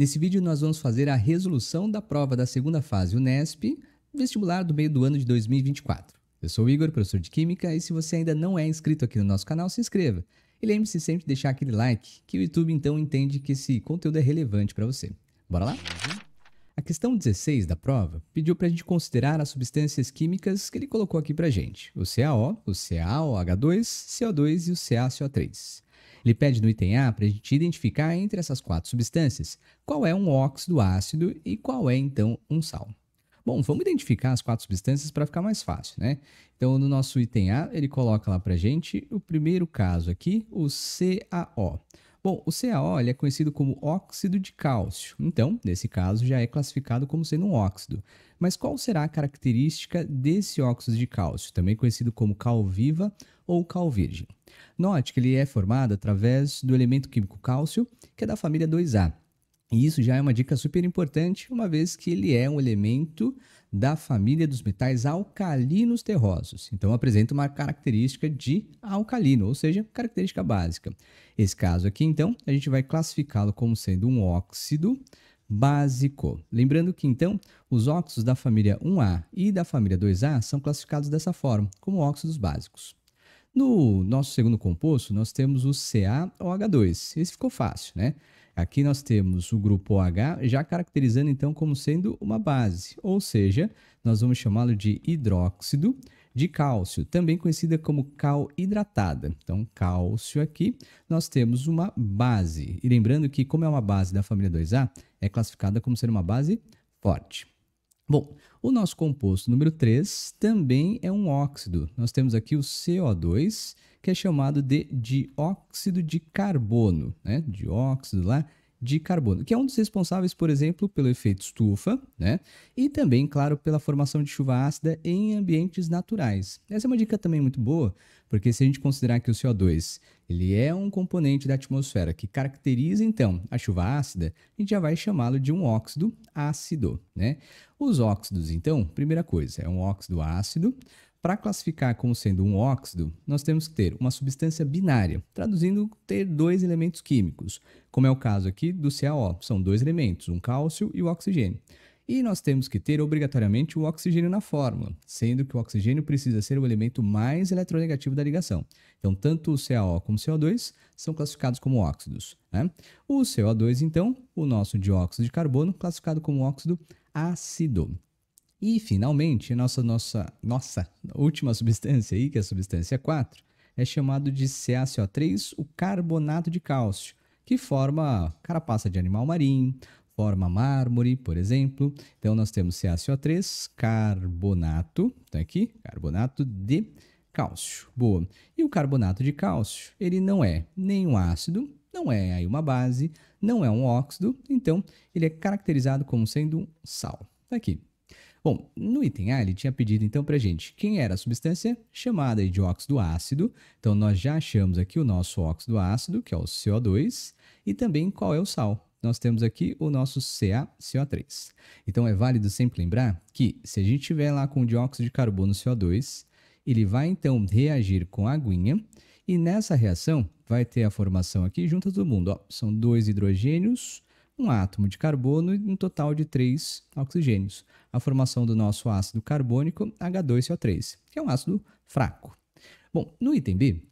Nesse vídeo nós vamos fazer a resolução da prova da segunda fase Unesp, vestibular do meio do ano de 2024. Eu sou o Igor, professor de Química, e se você ainda não é inscrito aqui no nosso canal, se inscreva. E lembre-se sempre de deixar aquele like, que o YouTube então entende que esse conteúdo é relevante para você. Bora lá? A questão 16 da prova pediu para a gente considerar as substâncias químicas que ele colocou aqui para gente: o CaO, o CaOH2, CO2 e o CaCO3. Ele pede no item A para a gente identificar entre essas quatro substâncias qual é um óxido ácido e qual é então um sal. Bom, vamos identificar as quatro substâncias para ficar mais fácil, né? Então, no nosso item A, ele coloca lá para gente o primeiro caso aqui, o CaO. Bom, o CaO é conhecido como óxido de cálcio, então, nesse caso, já é classificado como sendo um óxido. Mas qual será a característica desse óxido de cálcio, também conhecido como cal viva ou cal virgem? Note que ele é formado através do elemento químico cálcio, que é da família 2A, e isso já é uma dica super importante, uma vez que ele é um elemento da família dos metais alcalinos terrosos. Então apresenta uma característica de alcalino, ou seja, característica básica. Esse caso aqui, então, a gente vai classificá-lo como sendo um óxido básico. Lembrando que então os óxidos da família 1A e da família 2A são classificados dessa forma, como óxidos básicos. No nosso segundo composto, nós temos o CaOH2. Esse ficou fácil, né? Aqui nós temos o grupo OH já caracterizando então como sendo uma base, ou seja, nós vamos chamá-lo de hidróxido de cálcio, também conhecida como cal hidratada. Então, cálcio aqui, nós temos uma base. E lembrando que como é uma base da família 2A, é classificada como sendo uma base forte. Bom, o nosso composto número 3 também é um óxido. Nós temos aqui o CO2, que é chamado de dióxido de carbono, né? Dióxido lá de carbono, que é um dos responsáveis, por exemplo, pelo efeito estufa, né? E também, claro, pela formação de chuva ácida em ambientes naturais. Essa é uma dica também muito boa, porque se a gente considerar que o CO2 ele é um componente da atmosfera que caracteriza então a chuva ácida, a gente já vai chamá-lo de um óxido ácido, né? Os óxidos, então, primeira coisa, é um óxido ácido. Para classificar como sendo um óxido, nós temos que ter uma substância binária, traduzindo ter dois elementos químicos, como é o caso aqui do CaO, são dois elementos, um cálcio e o oxigênio. E nós temos que ter obrigatoriamente o oxigênio na fórmula, sendo que o oxigênio precisa ser o elemento mais eletronegativo da ligação. Então, tanto o CaO como o CO2 são classificados como óxidos. Né? O CO2, então, o nosso dióxido de carbono, classificado como óxido ácido. E, finalmente, nossa, nossa, nossa última substância aí, que é a substância 4, é chamado de CaCO3, o carbonato de cálcio, que forma carapaça de animal marinho, forma mármore, por exemplo. Então, nós temos CaCO3, carbonato, tá aqui, carbonato de cálcio. Boa. E o carbonato de cálcio, ele não é nem um ácido, não é aí uma base, não é um óxido, então ele é caracterizado como sendo um sal. Tá aqui. Bom, no item A ele tinha pedido então para gente quem era a substância chamada de óxido ácido. Então nós já achamos aqui o nosso óxido ácido, que é o CO2, e também qual é o sal. Nós temos aqui o nosso CaCO3. Então é válido sempre lembrar que se a gente tiver lá com dióxido de carbono CO2, ele vai então reagir com a aguinha e nessa reação vai ter a formação aqui junto a todo mundo. Ó, são dois hidrogênios um átomo de carbono e um total de três oxigênios. A formação do nosso ácido carbônico H2CO3, que é um ácido fraco. Bom, no item B,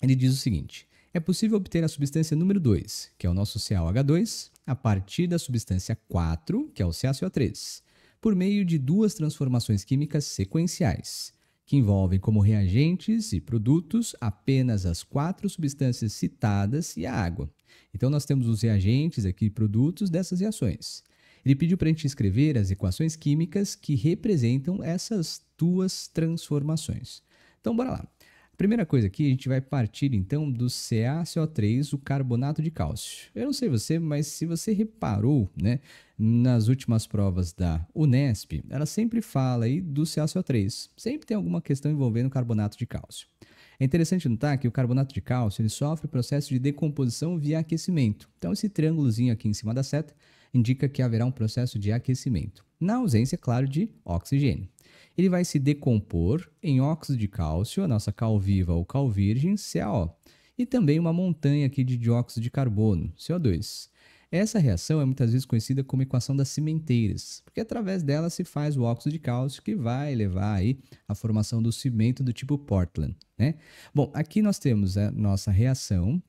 ele diz o seguinte: é possível obter a substância número 2, que é o nosso CaOH2, a partir da substância 4, que é o CaCO3, por meio de duas transformações químicas sequenciais que envolvem como reagentes e produtos apenas as quatro substâncias citadas e a água. Então, nós temos os reagentes aqui, produtos dessas reações. Ele pediu para a gente escrever as equações químicas que representam essas duas transformações. Então, bora lá. Primeira coisa aqui, a gente vai partir então do CaCO3, o carbonato de cálcio. Eu não sei você, mas se você reparou, né, nas últimas provas da Unesp, ela sempre fala aí do CaCO3. Sempre tem alguma questão envolvendo carbonato de cálcio. É interessante notar que o carbonato de cálcio ele sofre processo de decomposição via aquecimento. Então esse triângulozinho aqui em cima da seta indica que haverá um processo de aquecimento, na ausência, claro, de oxigênio ele vai se decompor em óxido de cálcio, a nossa cal viva ou cal virgem, CaO, e também uma montanha aqui de dióxido de carbono, CO2. Essa reação é muitas vezes conhecida como equação das cimenteiras, porque através dela se faz o óxido de cálcio que vai levar aí à formação do cimento do tipo Portland, né? Bom, aqui nós temos a nossa reação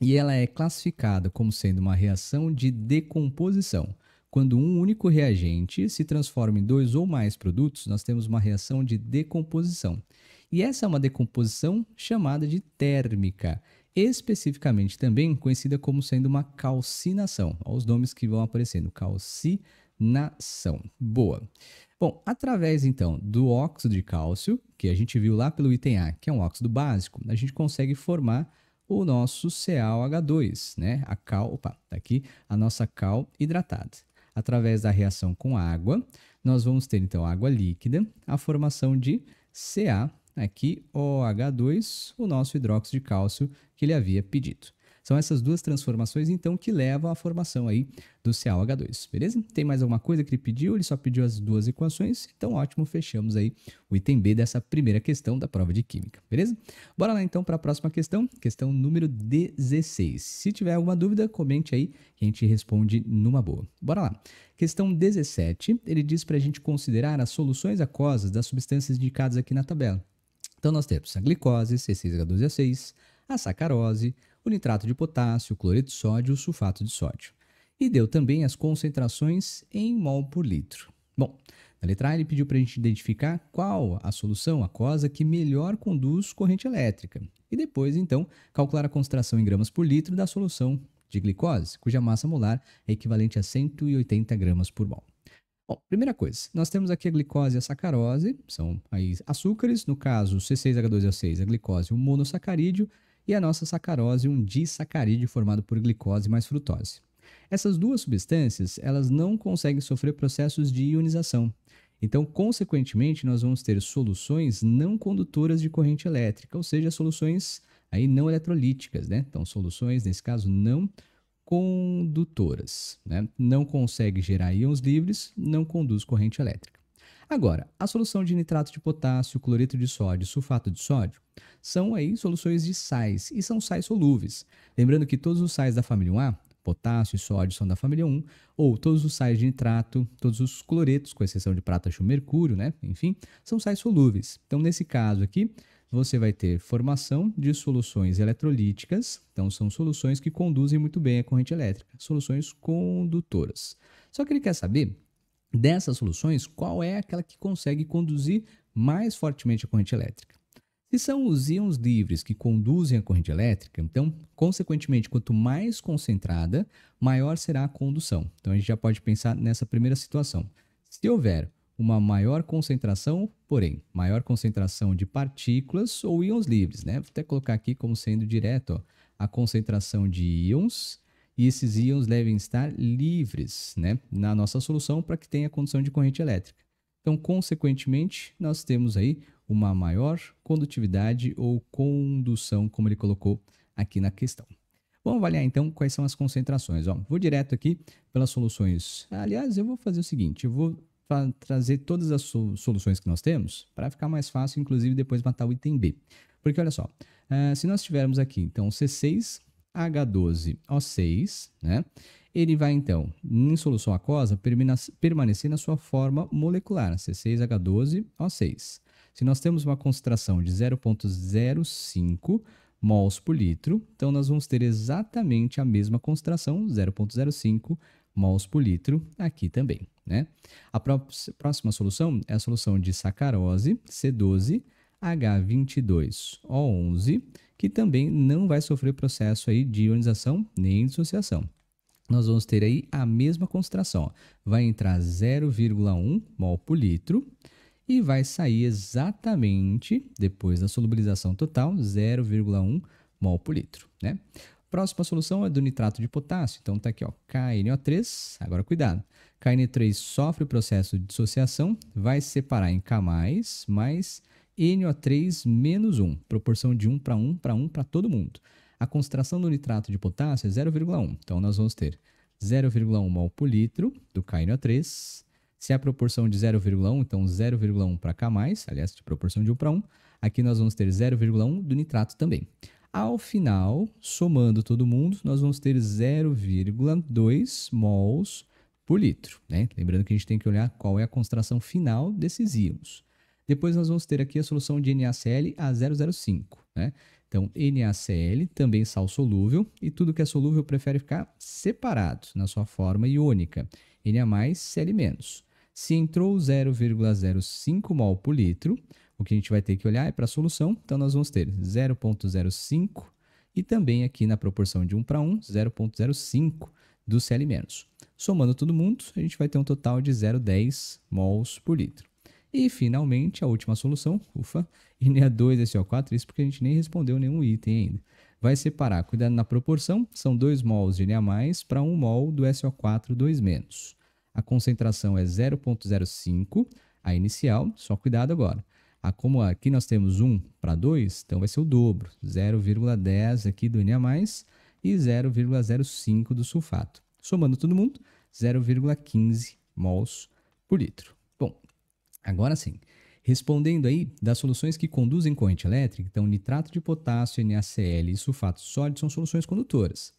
e ela é classificada como sendo uma reação de decomposição. Quando um único reagente se transforma em dois ou mais produtos, nós temos uma reação de decomposição. E essa é uma decomposição chamada de térmica, especificamente também conhecida como sendo uma calcinação. Olha os nomes que vão aparecendo: calcinação. Boa. Bom, através então do óxido de cálcio, que a gente viu lá pelo item A, que é um óxido básico, a gente consegue formar o nosso CaOH2, né? A cal, opa, tá aqui a nossa cal hidratada através da reação com água, nós vamos ter então água líquida, a formação de Ca, aqui né, OH2, o nosso hidróxido de cálcio que ele havia pedido. São essas duas transformações, então, que levam à formação aí do CaOH2, beleza? Tem mais alguma coisa que ele pediu? Ele só pediu as duas equações, então ótimo, fechamos aí o item B dessa primeira questão da prova de Química, beleza? Bora lá então para a próxima questão, questão número 16. Se tiver alguma dúvida, comente aí que a gente responde numa boa. Bora lá. Questão 17, ele diz para a gente considerar as soluções aquosas das substâncias indicadas aqui na tabela. Então nós temos a glicose, C6H12A6, a sacarose, o nitrato de potássio, o cloreto de sódio e o sulfato de sódio. E deu também as concentrações em mol por litro. Bom, na letra A ele pediu para a gente identificar qual a solução aquosa que melhor conduz corrente elétrica. E depois, então, calcular a concentração em gramas por litro da solução de glicose, cuja massa molar é equivalente a 180 gramas por mol. Bom, primeira coisa, nós temos aqui a glicose e a sacarose, são aí açúcares, no caso C6H2O6 a glicose e o monossacarídeo, e a nossa sacarose, um disacarídeo formado por glicose mais frutose. Essas duas substâncias, elas não conseguem sofrer processos de ionização. Então, consequentemente, nós vamos ter soluções não condutoras de corrente elétrica, ou seja, soluções aí não eletrolíticas, né? Então, soluções, nesse caso, não condutoras, né? Não consegue gerar íons livres, não conduz corrente elétrica. Agora, a solução de nitrato de potássio, cloreto de sódio e sulfato de sódio são aí soluções de sais e são sais solúveis. Lembrando que todos os sais da família 1A, potássio e sódio são da família 1, ou todos os sais de nitrato, todos os cloretos, com exceção de prata prataxo mercúrio, né? Enfim, são sais solúveis. Então, nesse caso aqui, você vai ter formação de soluções eletrolíticas, então são soluções que conduzem muito bem a corrente elétrica, soluções condutoras. Só que ele quer saber Dessas soluções, qual é aquela que consegue conduzir mais fortemente a corrente elétrica? Se são os íons livres que conduzem a corrente elétrica, então, consequentemente, quanto mais concentrada, maior será a condução. Então, a gente já pode pensar nessa primeira situação. Se houver uma maior concentração, porém, maior concentração de partículas ou íons livres, né? Vou até colocar aqui como sendo direto ó, a concentração de íons e esses íons devem estar livres né, na nossa solução para que tenha condição de corrente elétrica. Então, consequentemente, nós temos aí uma maior condutividade ou condução, como ele colocou aqui na questão. Vamos avaliar então quais são as concentrações. Ó, vou direto aqui pelas soluções. Aliás, eu vou fazer o seguinte: eu vou trazer todas as soluções que nós temos para ficar mais fácil, inclusive depois matar o item B. Porque olha só, eh, se nós tivermos aqui então C6 H12O6, né? Ele vai então, em solução aquosa, permanecer na sua forma molecular, C6H12O6. Se nós temos uma concentração de 0,05 mols por litro, então nós vamos ter exatamente a mesma concentração, 0,05 mols por litro, aqui também. Né? A próxima solução é a solução de sacarose, C12, H22O11, que também não vai sofrer processo aí de ionização nem dissociação. Nós vamos ter aí a mesma concentração, ó. vai entrar 0,1 mol por litro e vai sair exatamente, depois da solubilização total, 0,1 mol por litro. Né? Próxima solução é do nitrato de potássio. Então tá aqui, ó, KNO3. Agora cuidado. KN3 sofre o processo de dissociação, vai separar em K+, mais NO3 menos 1, proporção de 1 para 1 para 1 para todo mundo. A concentração do nitrato de potássio é 0,1, então nós vamos ter 0,1 mol por litro do KNO3. Se a proporção de 0,1, então 0,1 para K+, aliás, de proporção de 1 para 1, aqui nós vamos ter 0,1 do nitrato também. Ao final, somando todo mundo, nós vamos ter 0,2 mols por litro. Né? Lembrando que a gente tem que olhar qual é a concentração final desses íons. Depois nós vamos ter aqui a solução de NaCl a 005, né? Então, NaCl, também sal solúvel, e tudo que é solúvel prefere ficar separado na sua forma iônica, Na+, Cl-. Se entrou 0,05 mol por litro, o que a gente vai ter que olhar é para a solução, então nós vamos ter 0,05 e também aqui na proporção de 1 para 1, 0,05 do Cl-. Somando todo mundo, a gente vai ter um total de 0,10 mols por litro. E finalmente, a última solução, ufa, INEA 2 SO4, isso porque a gente nem respondeu nenhum item ainda. Vai separar, cuidado na proporção, são 2 mols de INEA+, para 1 mol do SO4 2-. A concentração é 0,05, a inicial, só cuidado agora. Ah, como aqui nós temos 1 para 2, então vai ser o dobro, 0,10 aqui do INEA+, e 0,05 do sulfato. Somando todo mundo, 0,15 mols por litro. Agora sim, respondendo aí das soluções que conduzem corrente elétrica, então nitrato de potássio, NaCl e sulfato sólido sódio são soluções condutoras.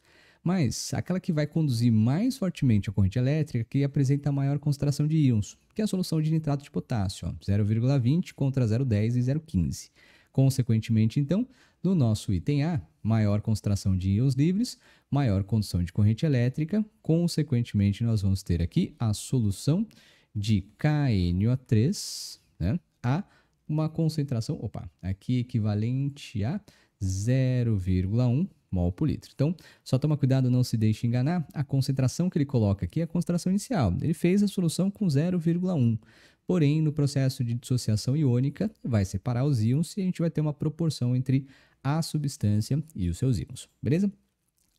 Mas aquela que vai conduzir mais fortemente a corrente elétrica que apresenta maior concentração de íons, que é a solução de nitrato de potássio, 0,20 contra 0,10 e 0,15. Consequentemente, então, no nosso item A, maior concentração de íons livres, maior condução de corrente elétrica, consequentemente nós vamos ter aqui a solução de KNO3 né, a uma concentração, opa, aqui equivalente a 0,1 mol por litro. Então, só toma cuidado, não se deixe enganar. A concentração que ele coloca aqui é a concentração inicial. Ele fez a solução com 0,1. Porém, no processo de dissociação iônica, vai separar os íons e a gente vai ter uma proporção entre a substância e os seus íons. Beleza?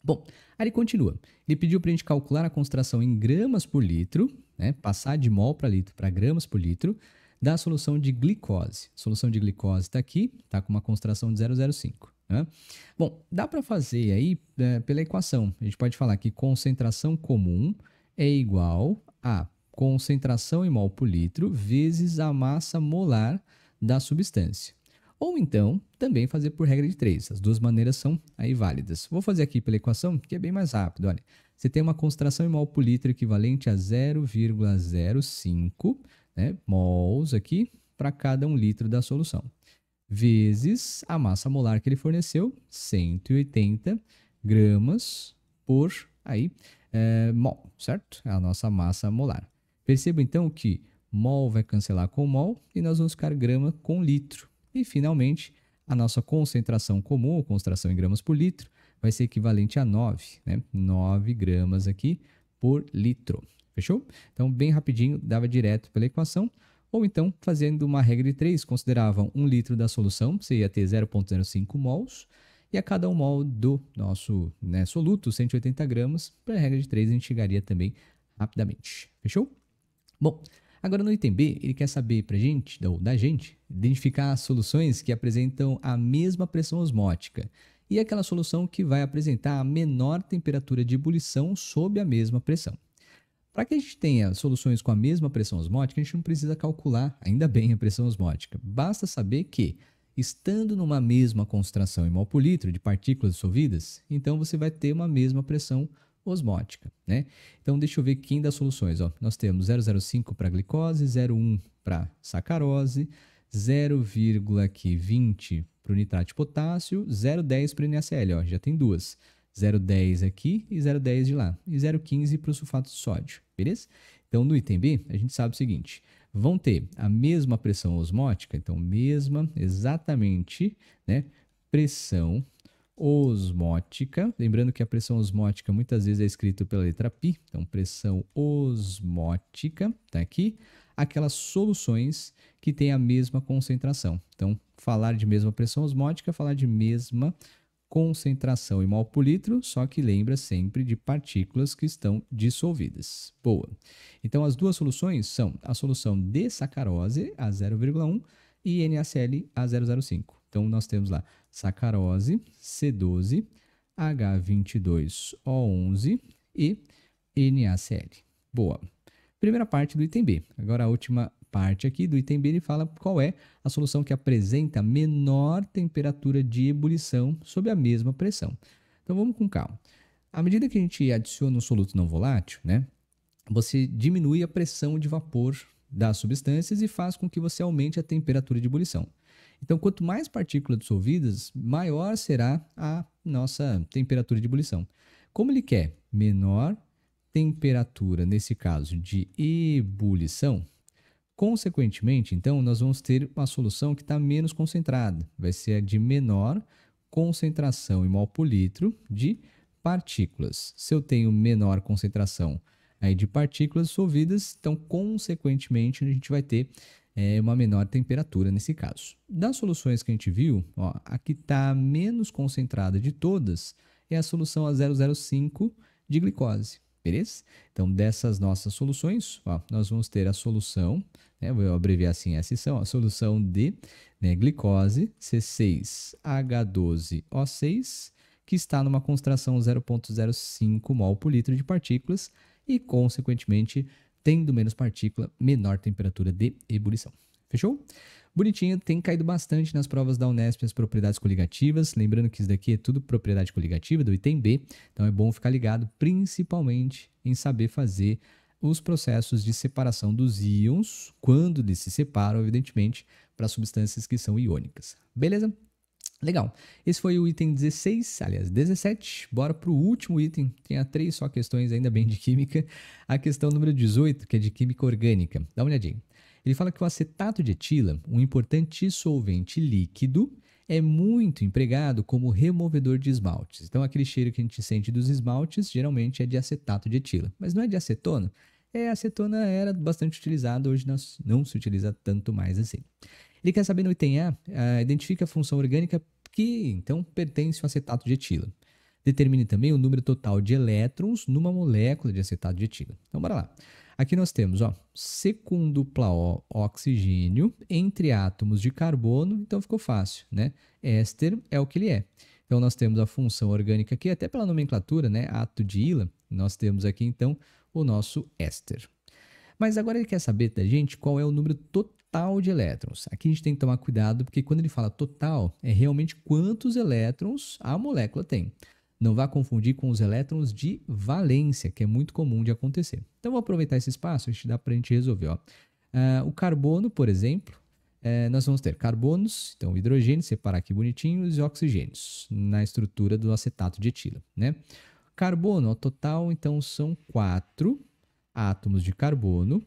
Bom, aí ele continua. Ele pediu para a gente calcular a concentração em gramas por litro, né, passar de mol para litro para gramas por litro, da solução de glicose. A solução de glicose está aqui, está com uma concentração de 0,05. Né? Bom, dá para fazer aí é, pela equação. A gente pode falar que concentração comum é igual a concentração em mol por litro vezes a massa molar da substância. Ou então, também fazer por regra de 3. As duas maneiras são aí válidas. Vou fazer aqui pela equação, que é bem mais rápido. Olha, você tem uma concentração em mol por litro equivalente a 0,05 né, mols aqui para cada 1 litro da solução, vezes a massa molar que ele forneceu, 180 gramas por aí, é, mol, certo? É a nossa massa molar. Perceba então que mol vai cancelar com mol e nós vamos ficar grama com litro. E, finalmente, a nossa concentração comum, ou concentração em gramas por litro, vai ser equivalente a 9, né? 9 gramas aqui por litro. Fechou? Então, bem rapidinho, dava direto pela equação. Ou então, fazendo uma regra de 3, consideravam 1 litro da solução, você ia ter 0,05 mols, e a cada 1 mol do nosso né, soluto, 180 gramas, para a regra de 3 a gente chegaria também rapidamente. Fechou? Bom, Agora, no item B, ele quer saber pra gente, da gente, identificar soluções que apresentam a mesma pressão osmótica e é aquela solução que vai apresentar a menor temperatura de ebulição sob a mesma pressão. Para que a gente tenha soluções com a mesma pressão osmótica, a gente não precisa calcular ainda bem a pressão osmótica. Basta saber que, estando numa mesma concentração em mol por litro de partículas dissolvidas, então você vai ter uma mesma pressão osmótica osmótica, né? Então deixa eu ver quem das soluções, ó. Nós temos 0,05 para glicose, 0,1 para sacarose, 0,20 para o nitrato de potássio, 0,10 para o NaCl, ó, já tem duas. 0,10 aqui e 0,10 de lá, e 0,15 para o sulfato de sódio, beleza? Então no item B, a gente sabe o seguinte, vão ter a mesma pressão osmótica, então mesma, exatamente, né? Pressão osmótica. Lembrando que a pressão osmótica muitas vezes é escrita pela letra pi, então pressão osmótica, tá aqui, aquelas soluções que têm a mesma concentração. Então, falar de mesma pressão osmótica, falar de mesma concentração em mol por litro, só que lembra sempre de partículas que estão dissolvidas. Boa. Então, as duas soluções são a solução de sacarose a 0,1 e NaCl a 0,05. Então, nós temos lá sacarose, C12, H22O11 e NaCl. Boa. Primeira parte do item B. Agora, a última parte aqui do item B, ele fala qual é a solução que apresenta menor temperatura de ebulição sob a mesma pressão. Então, vamos com calma. À medida que a gente adiciona um soluto não volátil, né, você diminui a pressão de vapor das substâncias e faz com que você aumente a temperatura de ebulição. Então, quanto mais partículas dissolvidas, maior será a nossa temperatura de ebulição. Como ele quer menor temperatura, nesse caso, de ebulição, consequentemente, então, nós vamos ter uma solução que está menos concentrada. Vai ser a de menor concentração em mol por litro de partículas. Se eu tenho menor concentração aí de partículas dissolvidas, então, consequentemente, a gente vai ter é, uma menor temperatura nesse caso. Das soluções que a gente viu, ó, a que está menos concentrada de todas é a solução a 005 de glicose. Beleza? Então, dessas nossas soluções, ó, nós vamos ter a solução, né, vou abreviar assim essa sessão, a solução de né, glicose C6H12O6, que está numa concentração 0,05 mol por litro de partículas e, consequentemente, tendo menos partícula, menor temperatura de ebulição. Fechou? Bonitinho, tem caído bastante nas provas da Unesp as propriedades coligativas. Lembrando que isso daqui é tudo propriedade coligativa do item B, então é bom ficar ligado, principalmente em saber fazer os processos de separação dos íons, quando eles se separam, evidentemente, para substâncias que são iônicas. Beleza? Legal. Esse foi o item 16, aliás, 17. Bora para o último item. Tinha três só questões, ainda bem de química. A questão número 18, que é de química orgânica. Dá uma olhadinha. Ele fala que o acetato de etila, um importante solvente líquido, é muito empregado como removedor de esmaltes. Então, aquele cheiro que a gente sente dos esmaltes geralmente é de acetato de etila, mas não é de acetona. É, acetona era bastante utilizada, hoje não se utiliza tanto mais assim. Ele quer saber no item A, uh, identifica a função orgânica que então pertence ao acetato de etila. Determine também o número total de elétrons numa molécula de acetato de etila. Então, bora lá. Aqui nós temos, ó, secundupla oxigênio entre átomos de carbono, então ficou fácil, né? Éster é o que ele é. Então, nós temos a função orgânica aqui, até pela nomenclatura, né? Ato de ila, nós temos aqui, então, o nosso éster. Mas agora ele quer saber da gente qual é o número total total de elétrons. Aqui a gente tem que tomar cuidado, porque quando ele fala total, é realmente quantos elétrons a molécula tem. Não vá confundir com os elétrons de valência, que é muito comum de acontecer. Então, vou aproveitar esse espaço, a gente dá para a gente resolver. Ó. Uh, o carbono, por exemplo, é, nós vamos ter carbonos, então hidrogênio, separar aqui bonitinhos, e oxigênios na estrutura do acetato de etila, né? Carbono, ao total, então, são quatro átomos de carbono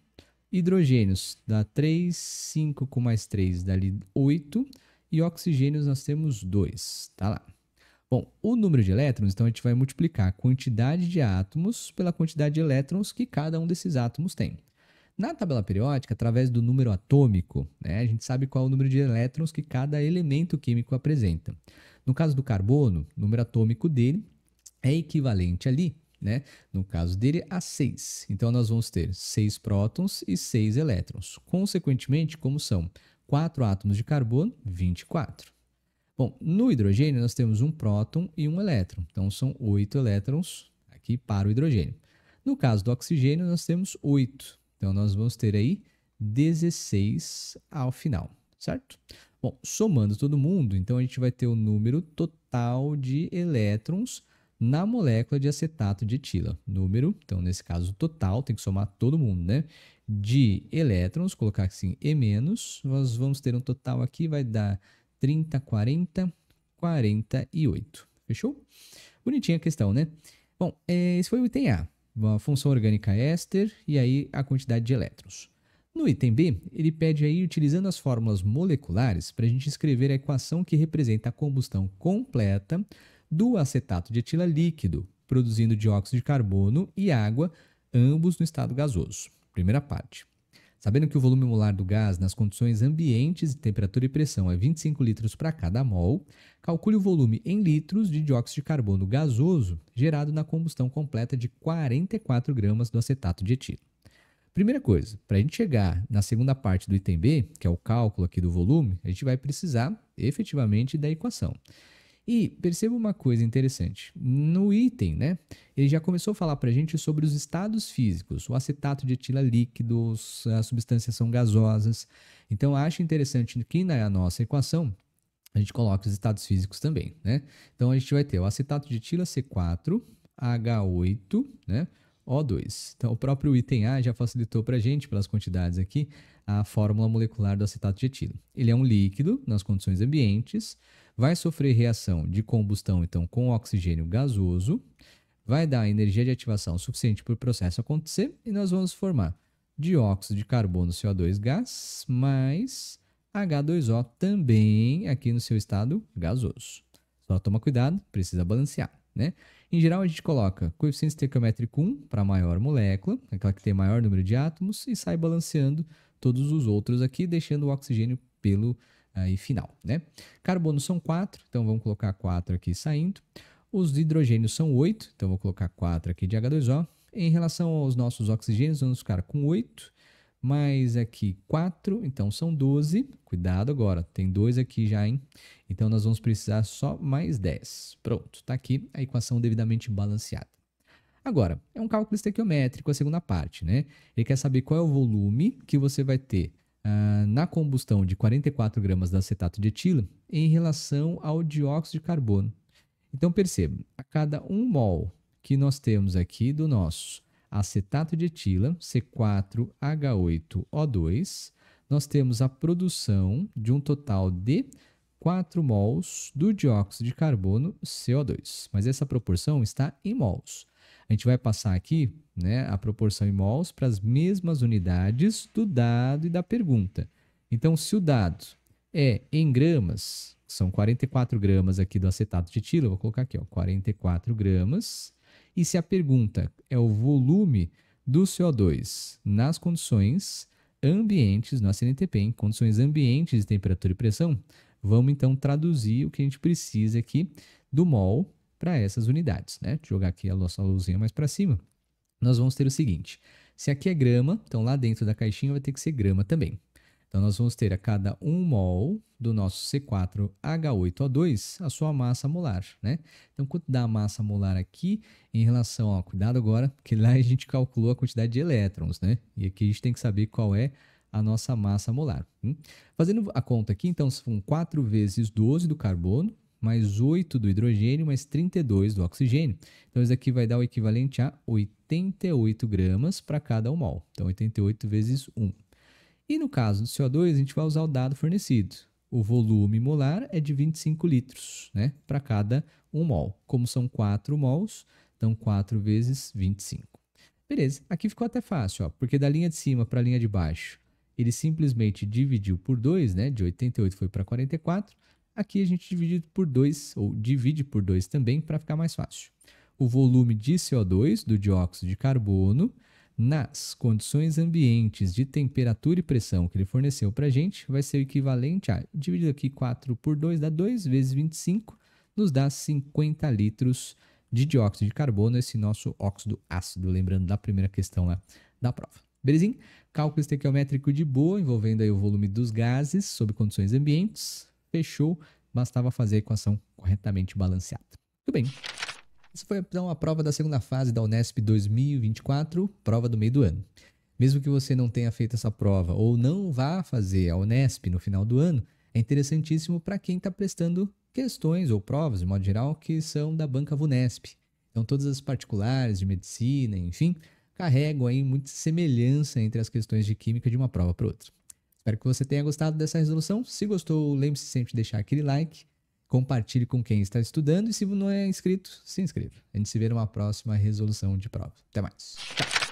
Hidrogênios dá 3, 5 com mais 3, dali 8. E oxigênios nós temos 2, tá lá. Bom, o número de elétrons, então a gente vai multiplicar a quantidade de átomos pela quantidade de elétrons que cada um desses átomos tem. Na tabela periódica, através do número atômico, né, a gente sabe qual é o número de elétrons que cada elemento químico apresenta. No caso do carbono, o número atômico dele é equivalente ali né? No caso dele, a 6. Então, nós vamos ter 6 prótons e 6 elétrons. Consequentemente, como são 4 átomos de carbono, 24. Bom, no hidrogênio, nós temos um próton e um elétron. Então, são 8 elétrons aqui para o hidrogênio. No caso do oxigênio, nós temos 8. Então, nós vamos ter aí 16 ao final, certo? Bom, somando todo mundo, então a gente vai ter o número total de elétrons na molécula de acetato de etila. Número, então nesse caso total, tem que somar todo mundo, né? De elétrons, colocar assim E-, nós vamos ter um total aqui, vai dar 30, 40, 48. Fechou? Bonitinha a questão, né? Bom, é, esse foi o item A, a função orgânica éster e aí a quantidade de elétrons. No item B, ele pede aí, utilizando as fórmulas moleculares, para a gente escrever a equação que representa a combustão completa do acetato de etila líquido, produzindo dióxido de carbono e água, ambos no estado gasoso. Primeira parte. Sabendo que o volume molar do gás nas condições ambientes de temperatura e pressão é 25 litros para cada mol, calcule o volume em litros de dióxido de carbono gasoso gerado na combustão completa de 44 gramas do acetato de etilo. Primeira coisa, para a gente chegar na segunda parte do item B, que é o cálculo aqui do volume, a gente vai precisar efetivamente da equação. E perceba uma coisa interessante. No item, né, ele já começou a falar para a gente sobre os estados físicos, o acetato de etila líquido, as substâncias são gasosas. Então, acho interessante que na nossa equação a gente coloca os estados físicos também, né? Então, a gente vai ter o acetato de etila C4, H8, né? O2. Então, o próprio item A já facilitou para a gente, pelas quantidades aqui, a fórmula molecular do acetato de etila. Ele é um líquido nas condições ambientes, vai sofrer reação de combustão então com oxigênio gasoso, vai dar energia de ativação suficiente para o processo acontecer e nós vamos formar dióxido de carbono CO2 gás mais H2O também aqui no seu estado gasoso. Só toma cuidado, precisa balancear, né? Em geral, a gente coloca coeficiente estequiométrico 1 para a maior molécula, aquela que tem maior número de átomos, e sai balanceando todos os outros aqui, deixando o oxigênio pelo aí final, né? Carbono são 4, então vamos colocar 4 aqui saindo. Os hidrogênios são 8, então vou colocar 4 aqui de H2O. Em relação aos nossos oxigênios, vamos ficar com 8, mais aqui 4, então são 12. Cuidado agora, tem 2 aqui já, hein? Então nós vamos precisar só mais 10. Pronto, tá aqui a equação devidamente balanceada. Agora, é um cálculo estequiométrico, a segunda parte, né? Ele quer saber qual é o volume que você vai ter ah, na combustão de 44 gramas de acetato de etila em relação ao dióxido de carbono. Então perceba, a cada 1 mol que nós temos aqui do nosso acetato de etila, C4H8O2, nós temos a produção de um total de 4 mols do dióxido de carbono, CO2. Mas essa proporção está em mols. A gente vai passar aqui né, a proporção em mols para as mesmas unidades do dado e da pergunta. Então, se o dado é em gramas, são 44 gramas aqui do acetato de tila, vou colocar aqui, ó, 44 gramas. E se a pergunta é o volume do CO2 nas condições ambientes, no CNTP, em condições ambientes de temperatura e pressão, vamos então traduzir o que a gente precisa aqui do mol para essas unidades. Né? Deixa eu jogar aqui a nossa luzinha mais para cima. Nós vamos ter o seguinte, se aqui é grama, então lá dentro da caixinha vai ter que ser grama também. Então nós vamos ter a cada 1 mol do nosso C4H8O2 a sua massa molar, né? Então quanto dá a massa molar aqui em relação, ó, cuidado agora, que lá a gente calculou a quantidade de elétrons, né? E aqui a gente tem que saber qual é a nossa massa molar. Hum? Fazendo a conta aqui, então, são 4 vezes 12 do carbono, mais 8 do hidrogênio, mais 32 do oxigênio. Então, isso aqui vai dar o equivalente a 88 gramas para cada 1 mol. Então, 88 vezes 1. E no caso do CO2, a gente vai usar o dado fornecido. O volume molar é de 25 litros né, para cada 1 mol. Como são 4 mols, então 4 vezes 25. Beleza, aqui ficou até fácil, ó, porque da linha de cima para a linha de baixo, ele simplesmente dividiu por 2, né, de 88 foi para 44, Aqui a gente divide por 2, ou divide por 2 também, para ficar mais fácil. O volume de CO2 do dióxido de carbono nas condições ambientes de temperatura e pressão que ele forneceu para a gente vai ser o equivalente a, dividido aqui 4 por 2, dá 2 vezes 25, nos dá 50 litros de dióxido de carbono, esse nosso óxido ácido, lembrando da primeira questão lá da prova. Belezinha? Cálculo estequiométrico de boa, envolvendo aí o volume dos gases sob condições ambientes, fechou, bastava fazer a equação corretamente balanceada. Tudo bem. Essa foi então a prova da segunda fase da Unesp 2024, prova do meio do ano. Mesmo que você não tenha feito essa prova ou não vá fazer a Unesp no final do ano, é interessantíssimo para quem está prestando questões ou provas, de modo geral, que são da banca VUNESP. Então, todas as particulares de medicina, enfim, carregam aí muita semelhança entre as questões de química de uma prova para outra. Espero que você tenha gostado dessa resolução. Se gostou, lembre-se sempre de deixar aquele like, compartilhe com quem está estudando e se não é inscrito, se inscreva. A gente se vê numa próxima resolução de prova. Até mais. Tchau.